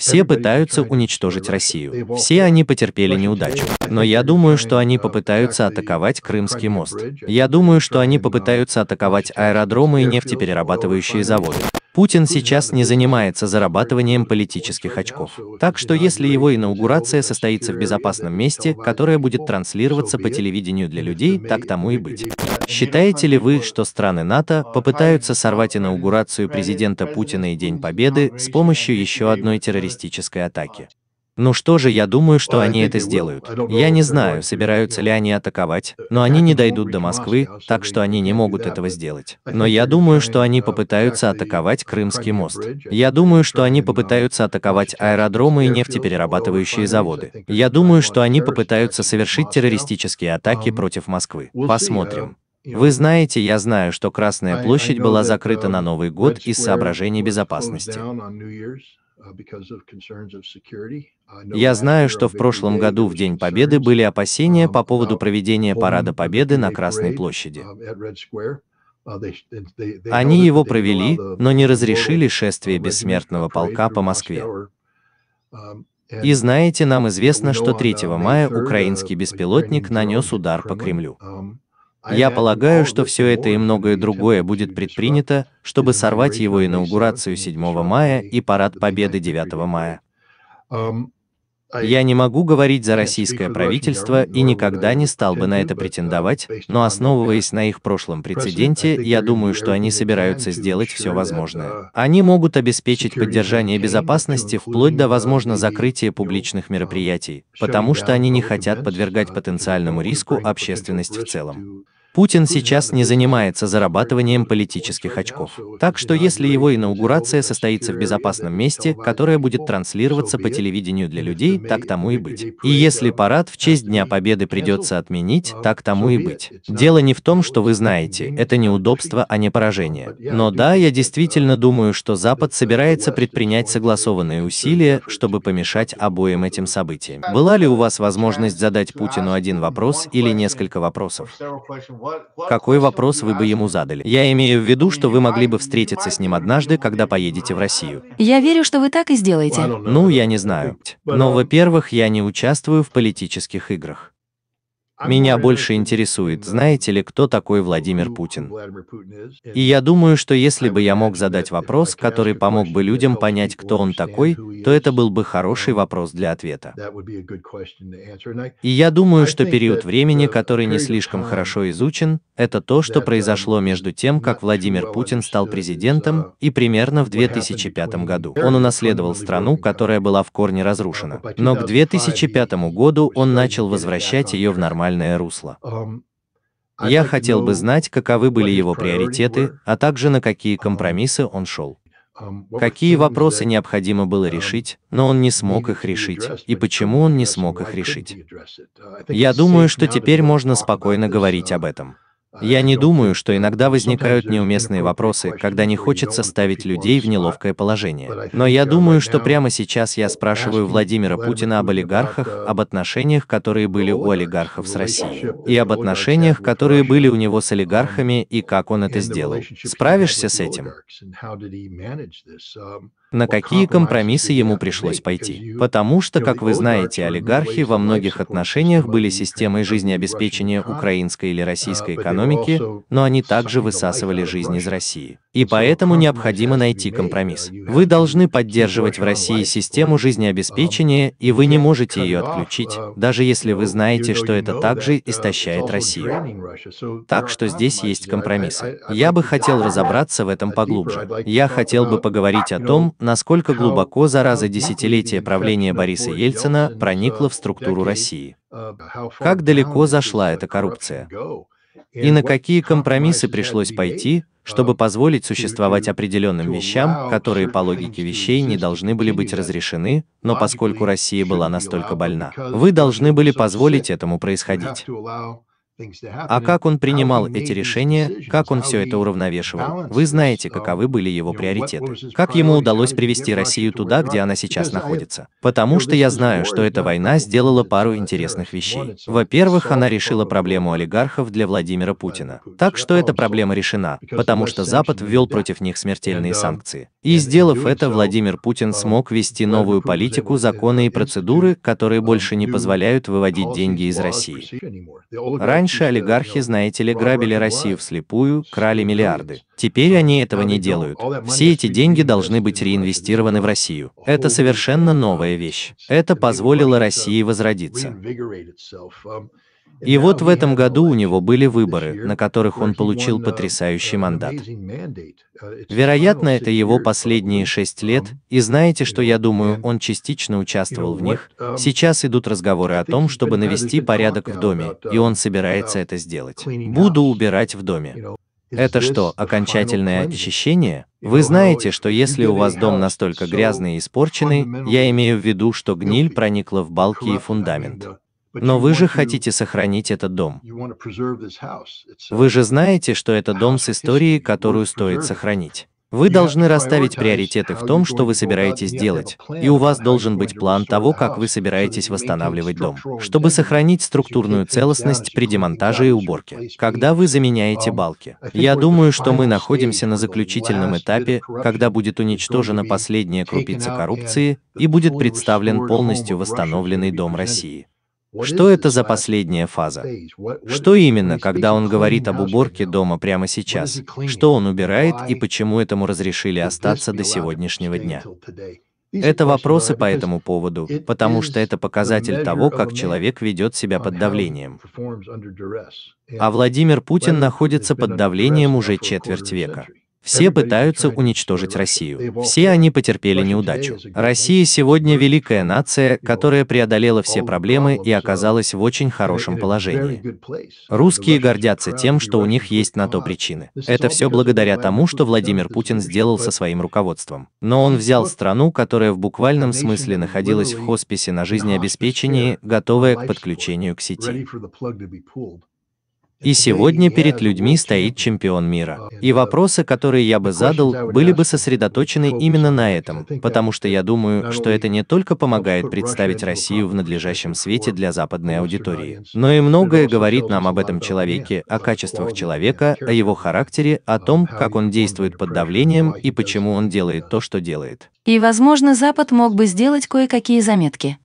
Все пытаются уничтожить Россию. Все они потерпели неудачу. Но я думаю, что они попытаются атаковать Крымский мост. Я думаю, что они попытаются атаковать аэродромы и нефтеперерабатывающие заводы. Путин сейчас не занимается зарабатыванием политических очков. Так что если его инаугурация состоится в безопасном месте, которое будет транслироваться по телевидению для людей, так тому и быть. Считаете ли вы, что страны НАТО э, попытаются сорвать инаугурацию президента Путина и День Победы с помощью еще одной террористической атаки? Ну что же, я думаю, что они это сделают. Я не знаю, собираются ли они атаковать, э, но они не дойдут до Москвы, так что они не могут этого сделать. Но uh, uh, я думаю, что они uh, попытаются атаковать Крымский мост. Я думаю, что они попытаются атаковать аэродромы и нефтеперерабатывающие заводы. Я думаю, что они попытаются совершить террористические атаки um, против Москвы. Посмотрим. Вы знаете, я знаю, что Красная площадь была закрыта uh, на Новый год из соображений безопасности. Uh, uh, я знаю, что в прошлом году в День Победы были опасения um, по поводу проведения Парада Победы на Красной площади. Um, Они его провели, но не разрешили шествие бессмертного полка по Москве. Um, И знаете, нам известно, что 3 мая украинский беспилотник нанес удар по Кремлю. А я полагаю, что все это и многое другое будет предпринято, чтобы сорвать его инаугурацию 7 мая и парад победы 9 мая. Эм, я не могу говорить за российское правительство и никогда не стал бы на это uh, претендовать, но основываясь на их прошлом прецеденте, я думаю, что они собираются сделать все возможное. Uh, они могут обеспечить поддержание безопасности вплоть до, возможно, закрытия публичных uh, мероприятий, потому что они не хотят подвергать потенциальному риску общественность в целом. Путин сейчас не занимается зарабатыванием политических очков. Так что если его инаугурация состоится в безопасном месте, которое будет транслироваться по телевидению для людей, так тому и быть. И если парад в честь Дня Победы придется отменить, так тому и быть. Дело не в том, что вы знаете, это неудобство, а не поражение. Но да, я действительно думаю, что Запад собирается предпринять согласованные усилия, чтобы помешать обоим этим событиям. Была ли у вас возможность задать Путину один вопрос или несколько вопросов? Какой вопрос вы бы ему задали? Я имею в виду, что вы могли бы встретиться с ним однажды, когда поедете в Россию. Я верю, что вы так и сделаете. Ну, я не знаю. Но, во-первых, я не участвую в политических играх. Меня больше интересует, знаете ли, кто такой Владимир Путин. И я думаю, что если бы я мог задать вопрос, который помог бы людям понять, кто он такой, то это был бы хороший вопрос для ответа. И я думаю, что период времени, который не слишком хорошо изучен, это то, что произошло между тем, как Владимир Путин стал президентом, и примерно в 2005 году. Он унаследовал страну, которая была в корне разрушена. Но к 2005 году он начал возвращать ее в нормальное нормальное русло. А Я хотел бы ну, знать, каковы были его приоритеты, а также на какие компромиссы он шел. Какие вопросы необходимо было решить, но он не смог их решить, и почему он не смог их решить. Uh, Я думаю, что теперь можно спокойно говорить uh, об этом. А, я не думаю, что иногда ну, возникают неуместные вопросы, когда не хочется ставить людей в неловкое положение. Но я думаю, что прямо сейчас я спрашиваю Владимира Путина об олигархах, об отношениях, которые были у олигархов с ну, Россией, и об отношениях, которые были у него с олигархами, и как он это сделал. Справишься с этим? на какие компромиссы ему пришлось пойти. Потому что, как вы знаете, олигархи во многих отношениях были системой жизнеобеспечения украинской или российской а, экономики, но они также высасывали жизнь из России и поэтому необходимо найти компромисс. Вы должны поддерживать в России систему um, жизнеобеспечения, и вы не можете ее отключить, um, даже если вы знаете, что это также uh, истощает Россию. Так что здесь есть компромиссы. Я бы хотел разобраться в этом uh, поглубже. Я хотел бы поговорить о том, насколько глубоко зараза um, десятилетия правления Бориса Ельцина проникла uh, в структуру России. Как далеко зашла эта коррупция? И на какие компромиссы пришлось пойти, чтобы позволить существовать определенным вещам, которые по логике вещей не должны были быть разрешены, но поскольку Россия была настолько больна, вы должны были позволить этому происходить. А как он принимал эти решения, как он все это уравновешивал? Вы знаете, uh, каковы были его приоритеты. Как ему удалось привести Россию туда, где она сейчас находится? Потому что я знаю, что эта война сделала пару интересных вещей. Во-первых, она решила проблему олигархов для Владимира Путина. Uh, так что эта проблема решена, потому что Запад ввел против них смертельные um, санкции. И сделав это, Владимир Путин смог вести новую политику, законы и процедуры, которые больше не позволяют выводить деньги из России. Раньше олигархи, знаете ли, грабили Россию вслепую, крали миллиарды. Теперь они этого не делают. Все эти деньги должны быть реинвестированы в Россию. Это совершенно новая вещь. Это позволило uh, России возродиться. И вот в этом году у него были выборы, на которых он получил потрясающий мандат. Вероятно, это его последние шесть лет, и знаете, что я думаю, он частично участвовал в них. Сейчас идут разговоры о том, чтобы навести порядок в доме, и он собирается это сделать. Буду убирать в доме. Это что, окончательное очищение? Вы знаете, что если у вас дом настолько грязный и испорченный, я имею в виду, что гниль проникла в балки и фундамент. Но вы же хотите сохранить этот дом. Вы же знаете, что это дом с историей, которую стоит сохранить. Вы должны расставить приоритеты в том, что вы собираетесь делать, и у вас должен быть план того, как вы собираетесь восстанавливать дом, чтобы сохранить структурную целостность при демонтаже и уборке, когда вы заменяете um, балки. Я думаю, что мы находимся на заключительном этапе, когда будет уничтожена последняя крупица коррупции и будет представлен полностью восстановленный дом России. Что это за последняя фаза? Что именно, когда он говорит об уборке дома прямо сейчас? Что он убирает и почему этому разрешили остаться до сегодняшнего дня? Это вопросы по этому поводу, потому что это показатель того, как человек ведет себя под давлением. А Владимир Путин находится под давлением уже четверть века. Все пытаются уничтожить Россию. Все они потерпели неудачу. Россия сегодня великая нация, которая преодолела все проблемы и оказалась в очень хорошем положении. Русские гордятся тем, что у них есть на то причины. Это все благодаря тому, что Владимир Путин сделал со своим руководством. Но он взял страну, которая в буквальном смысле находилась в хосписе на жизнеобеспечении, готовая к подключению к сети. И сегодня перед людьми стоит чемпион мира. И вопросы, которые я бы задал, были бы сосредоточены именно на этом, потому что я думаю, что это не только помогает представить Россию в надлежащем свете для западной аудитории, но и многое говорит нам об этом человеке, о качествах человека, о его характере, о том, как он действует под давлением и почему он делает то, что делает. И, возможно, Запад мог бы сделать кое-какие заметки.